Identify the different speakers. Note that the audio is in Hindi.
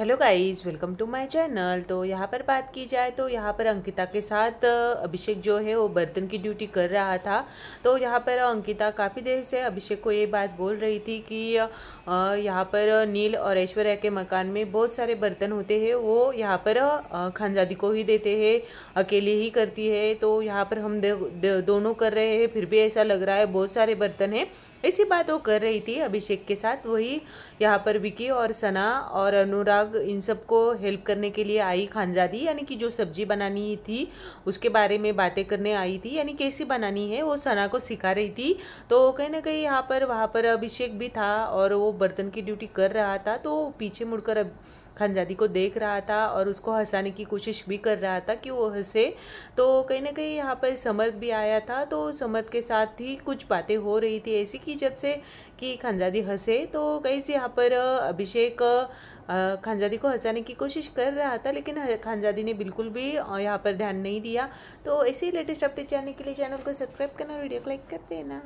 Speaker 1: hello guys welcome to my channel तो यहाँ पर बात की जाए तो यहाँ पर अंकिता के साथ अभिषेक जो है वो बर्तन की ड्यूटी कर रहा था तो यहाँ पर अंकिता काफ़ी देर से अभिषेक को ये बात बोल रही थी कि यहाँ पर नील और ऐश्वर्या के मकान में बहुत सारे बर्तन होते हैं वो यहाँ पर खानजादी को ही देते हैं अकेले ही करती है तो यहाँ पर हम दोनों कर रहे हैं फिर भी ऐसा लग रहा है बहुत सारे बर्तन हैं इसी बात वो कर रही थी अभिषेक के साथ वही यहाँ पर विकी और सना और अनुराग अनुराग इन सब को हेल्प करने के लिए आई खानजादी यानी कि जो सब्जी बनानी थी उसके बारे में बातें करने आई थी यानी कैसी बनानी है वो सना को सिखा रही थी तो कहीं ना कहीं यहाँ पर वहाँ पर अभिषेक भी था और वो बर्तन की ड्यूटी कर रहा था तो पीछे मुड़कर अब खानजादी को देख रहा था और उसको हंसाने की कोशिश भी कर रहा था कि वो हंसे तो कहीं ना कहीं यहाँ पर समर्थ भी आया था तो समर्थ के साथ ही कुछ बातें हो रही थी ऐसी कि जब से कि खानजादी हंसे तो कहीं से यहाँ पर अभिषेक खानजादी को हंसाने की कोशिश कर रहा था लेकिन खानजादी ने बिल्कुल भी यहाँ पर ध्यान नहीं दिया तो ऐसे ही लेटेस्ट अपडेट जानने के लिए चैनल को सब्सक्राइब करना वीडियो को लाइक कर देना